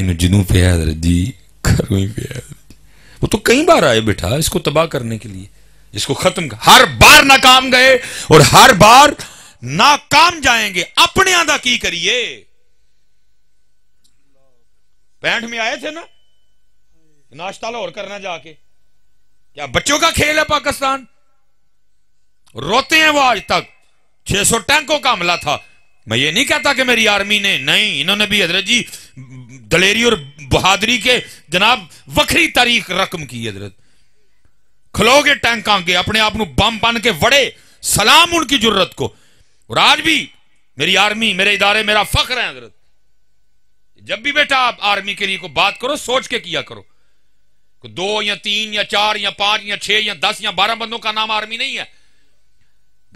इन जिनू पे है हजरत जी करूई पे है वो तो कई बार आए बेटा इसको तबाह करने के लिए इसको खत्म कर हर बार नाकाम गए और हर बार नाकाम जाएंगे अपने आधा की करिए पैंठ में आए थे ना नाश्ता लाहौर करना जाके क्या बच्चों का खेल है पाकिस्तान रोते हैं वो आज तक 600 टैंकों का हमला था मैं ये नहीं कहता कि मेरी आर्मी ने नहीं इन्होंने भी हजरत जी दलेरी और बहादरी के जनाब वक्री तारीख रकम की हजरत खलोगे टैंक आगे अपने आप नम बन के वड़े सलाम उनकी जरूरत को और आज भी मेरी आर्मी मेरे इदारे मेरा फख्र है हजरत जब भी बेटा आप आर्मी के लिए को बात करो सोच के किया करो को दो या तीन या चार या पांच या छह या दस या बारह बंदों का नाम आर्मी नहीं है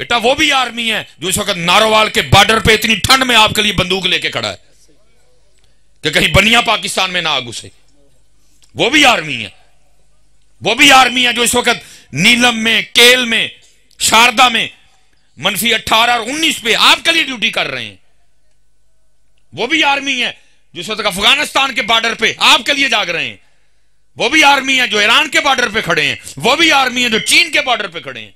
बेटा वो भी आर्मी है जो इस वक्त नारोवाल के बॉर्डर पे इतनी ठंड में आपके लिए बंदूक लेके खड़ा है कि कहीं बनिया पाकिस्तान में ना आ घुसे वो भी आर्मी है वो भी आर्मी है जो इस वक्त नीलम में केल में शारदा में मनफी अट्ठारह और उन्नीस पे आपके लिए ड्यूटी कर रहे हैं वो भी आर्मी है जो इस वक्त अफगानिस्तान के बॉर्डर पे आपके लिए जाग रहे हैं वो भी आर्मी है जो ईरान के बॉर्डर पे खड़े हैं वो भी आर्मी है जो चीन के बॉर्डर पे खड़े हैं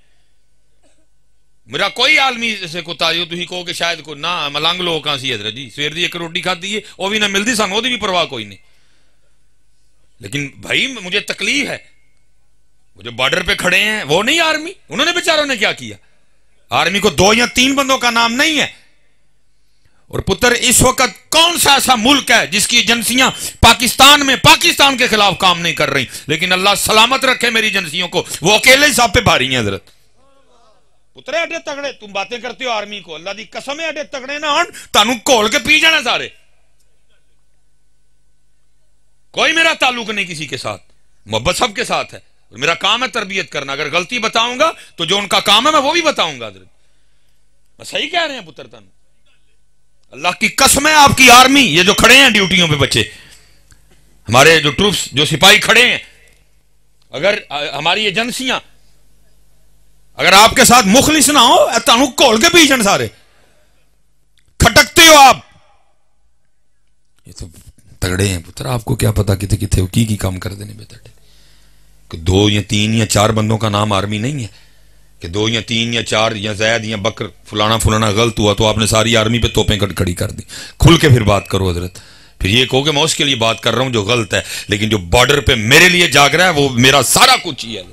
ਮੇਰਾ ਕੋਈ ਆਲਮੀ ਇਸੇ कुत्ता जो ਤੁਸੀਂ ਕਹੋ ਕਿ ਸ਼ਾਇਦ ਕੋ ਨਾ ਮਲੰਗ ਲੋਕਾਂ ਸੀ ਹਜ਼ਰਤ ਜੀ ਸਵੇਰ ਦੀ ਇੱਕ ਰੋਟੀ ਖਾਦੀ ਏ ਉਹ ਵੀ ਨਾ ਮਿਲਦੀ ਸਾਨੂੰ ਉਹਦੀ ਵੀ ਪਰਵਾਹ ਕੋਈ ਨਹੀਂ लेकिन भाई मुझे तकलीफ है वो जो बॉर्डर पे खड़े हैं वो नहीं आर्मी उन्होंने बेचारों ने क्या किया आर्मी को दो या तीन बंदों का नाम नहीं है और पुत्र इस वक्त कौन सा ऐसा मुल्क है जिसकी एजेंसियां पाकिस्तान में पाकिस्तान के खिलाफ काम नहीं कर रही लेकिन अल्लाह सलामत रखे मेरी एजेंसियों को वो अकेले हिसाब पे भारी हैं हजरत ਪੁੱਤਰੇ ਐਡੇ तगड़े तुम बातें करते हो आर्मी को अल्लाह की कसम ਐਡੇ तगड़े ना ਹਣ ਤੁਹਾਨੂੰ ਘੋਲ ਕੇ ਪੀ ਜਾਣਾ कोई मेरा ताल्लुक नहीं किसी के साथ मोहब्बत सबके साथ है और मेरा काम है तरबियत करना अगर गलती बताऊंगा तो जो उनका काम है मैं वो भी बताऊंगा मैं सही कह रहे हैं पुत्र तन अल्लाह की कसम है आपकी आर्मी ये जो खड़े हैं ड्यूटियों पे बच्चे हमारे जो ट्रूप्स जो सिपाही खड़े हैं अगर हमारी एजेंसियां अगर आपके साथ मुखलिस ना हो तुम घोल के पीछे सारे खटकते हो आप ये तो तगड़े हैं पुत्र आपको क्या पता कितने कितने की की काम कर देने बेतड़े कि दो या तीन या चार बंदों का नाम आर्मी नहीं है कि दो या तीन या चार या जैद या बकर फुलाना फुलाना गलत हुआ तो आपने सारी आर्मी पे तोपें कट खड़ी कर दी खुल के फिर बात करो हजरत फिर ये कहो कि मैं उसके लिए बात कर रहा हूं जो गलत है लेकिन जो बॉर्डर पे मेरे लिए जाग रहा है वो मेरा सारा कुछ ही है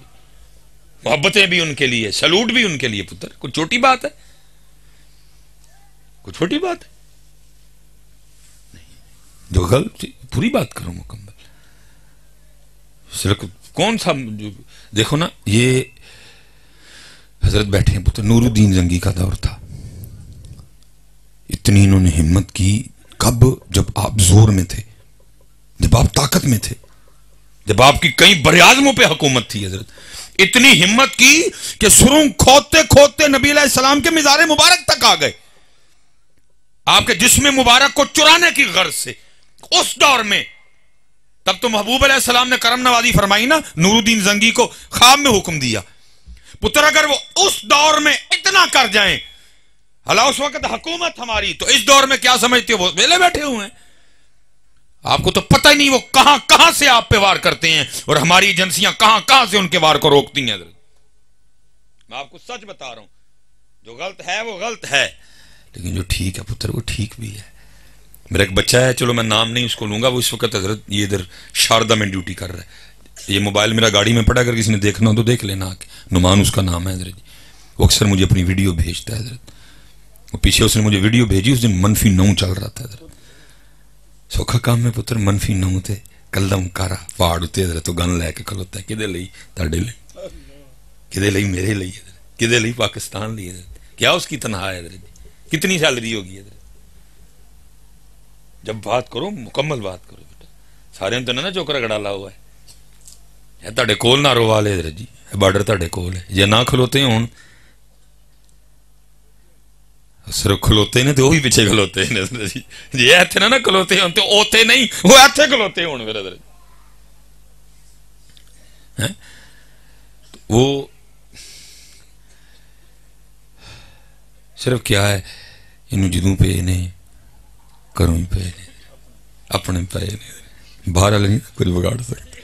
मोहब्बतें भी उनके लिए सलूट भी उनके लिए पुत्र कुछ छोटी बात है कुछ छोटी बात है नहीं जो गलत पूरी बात करो मुकम्मल सिर्फ कौन सा देखो ना ये हजरत बैठे हैं पुत्र नूरुद्दीन जंगी का दौर था इतनी इन्होंने हिम्मत की कब जब आप जोर में थे जब आप ताकत में थे जब आपकी कई बरियाजमों पे हुकूमत थी हजरत इतनी हिम्मत की कि सुरू खोदते खोदते नबी सलाम के मिजार मुबारक तक आ गए आपके जिसम मुबारक को चुराने की गर्ज से उस दौर में तब तो महबूब सलाम ने करम नवाजी फरमाई ना नूरुद्दीन जंगी को खाब में हुक्म दिया पुत्र अगर वो उस दौर में इतना कर जाए हला उस वक्त हुकूमत हमारी तो इस दौर में क्या समझते हो वो वेले बैठे हुए हैं आपको तो पता ही नहीं वो कहां कहां से आप पे वार करते हैं और हमारी एजेंसियां कहां कहां से उनके वार को रोकती हैं मैं आपको सच बता रहा हूं जो गलत है वो गलत है लेकिन जो ठीक है पुत्र वो ठीक भी है मेरा एक बच्चा है चलो मैं नाम नहीं उसको लूंगा वो इस वक्त हजरत ये इधर शारदा में ड्यूटी कर रहा है ये मोबाइल मेरा गाड़ी में पड़ा अगर किसी ने देखना हो तो देख लेना आके नुमान उसका नाम है हजरत जी वो अक्सर मुझे अपनी वीडियो भेजता है हजरत वो पीछे उसने मुझे वीडियो भेजी उस दिन मनफी नौ चल रहा था हजरत ਸੌਖਾ ਕੰਮ ਹੈ ਪੁੱਤਰ ਮਨਫੀ ਨਾ ਉਤੇ ਕਲਮ ਕਰ ਪਹਾੜ ਉਤੇ ਜ਼ਰਾ ਤੂੰ ਗਨ ਲੈ ਕੇ ਖਲੋਤਾ ਕਿਹਦੇ ਲਈ ਤੁਹਾਡੇ ਲਈ ਕਿਹਦੇ ਲਈ ਮੇਰੇ ਲਈ ਕਿਹਦੇ ਲਈ ਪਾਕਿਸਤਾਨ ਲਈ क्या उसकी तनहा है हजरत कितनी सैलरी होगी हजरत जब बात करो मुकम्मल बात करो बेटा सारे तो ना चौकरा गड़ाला हुआ है ਤੁਹਾਡੇ ਕੋਲ ਨਾ ਰੋਵਾ ਲੈ ਹਜ਼ਰਤ ਜੀ ਬਾਰਡਰ ਤੁਹਾਡੇ ਕੋਲ ਹੈ ਜੇ ਨਾ ਖਲੋਤੇ ਹੋਣ सिर्फ खलोते ने तो भी पिछे खलोते ने जे इतने ना ना खलोते हो तो उ नहीं वो इतने खलोते हो वो सिर्फ क्या है इन जो पे ने घरों पे ने अपने पे ने बहर वाले नहीं बिगाड़ सकते